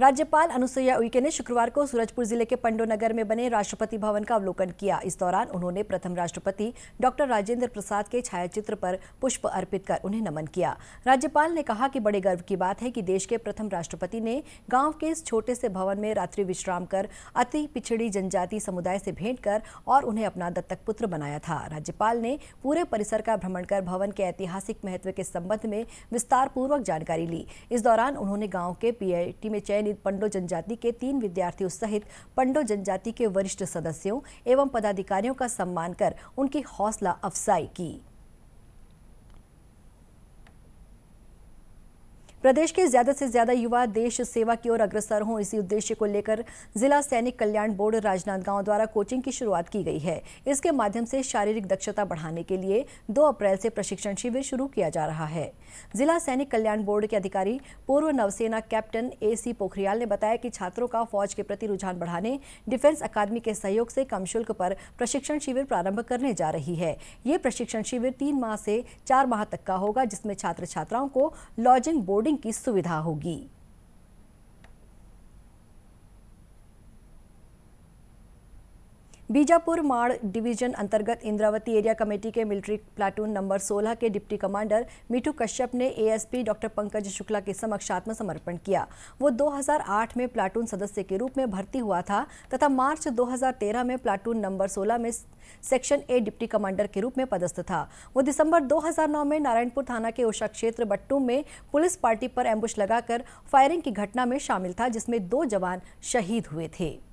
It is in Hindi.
राज्यपाल अनुसुईया उइके ने शुक्रवार को सूरजपुर जिले के पंडोनगर में बने राष्ट्रपति भवन का अवलोकन किया इस दौरान उन्होंने प्रथम राष्ट्रपति डॉक्टर राजेंद्र प्रसाद के छायाचित्र पर पुष्प अर्पित कर उन्हें नमन किया राज्यपाल ने कहा कि बड़े गर्व की बात है कि देश के प्रथम राष्ट्रपति ने गांव के इस छोटे से भवन में रात्रि विश्राम कर अति पिछड़ी जनजाति समुदाय से भेंट कर और उन्हें अपना दत्तक पुत्र बनाया था राज्यपाल ने पूरे परिसर का भ्रमण कर भवन के ऐतिहासिक महत्व के संबंध में विस्तार पूर्वक जानकारी ली इस दौरान उन्होंने गाँव के पीआईटी में चयन सम्मिलित पंडो जनजाति के तीन विद्यार्थियों सहित पंडो जनजाति के वरिष्ठ सदस्यों एवं पदाधिकारियों का सम्मान कर उनकी हौसला अफजाई की प्रदेश के ज्यादा से ज्यादा युवा देश सेवा की ओर अग्रसर हों इसी उद्देश्य को लेकर जिला सैनिक कल्याण बोर्ड राजनांदगांव द्वारा कोचिंग की शुरुआत की गई है इसके माध्यम से शारीरिक दक्षता बढ़ाने के लिए 2 अप्रैल से प्रशिक्षण शिविर शुरू किया जा रहा है जिला सैनिक कल्याण बोर्ड के अधिकारी पूर्व नवसेना कैप्टन ए सी पोखरियाल ने बताया कि छात्रों का फौज के प्रति रुझान बढ़ाने डिफेंस अकादमी के सहयोग से कम शुल्क पर प्रशिक्षण शिविर प्रारंभ करने जा रही है ये प्रशिक्षण शिविर तीन माह से चार माह तक का होगा जिसमें छात्र छात्राओं को लॉजिंग बोर्डिंग की सुविधा होगी बीजापुर माड़ डिवीजन अंतर्गत इंद्रावती एरिया कमेटी के मिलिट्री प्लाटून नंबर 16 के डिप्टी कमांडर मिठू कश्यप ने एएसपी डॉक्टर पंकज शुक्ला के समक्ष आत्मसमर्पण किया वो 2008 में प्लाटून सदस्य के रूप में भर्ती हुआ था तथा मार्च 2013 में प्लाटून नंबर 16 में सेक्शन ए डिप्टी कमांडर के रूप में पदस्थ था वो दिसंबर दो में नारायणपुर थाना के ओषा क्षेत्र बट्टू में पुलिस पार्टी पर एम्बुश लगाकर फायरिंग की घटना में शामिल था जिसमें दो जवान शहीद हुए थे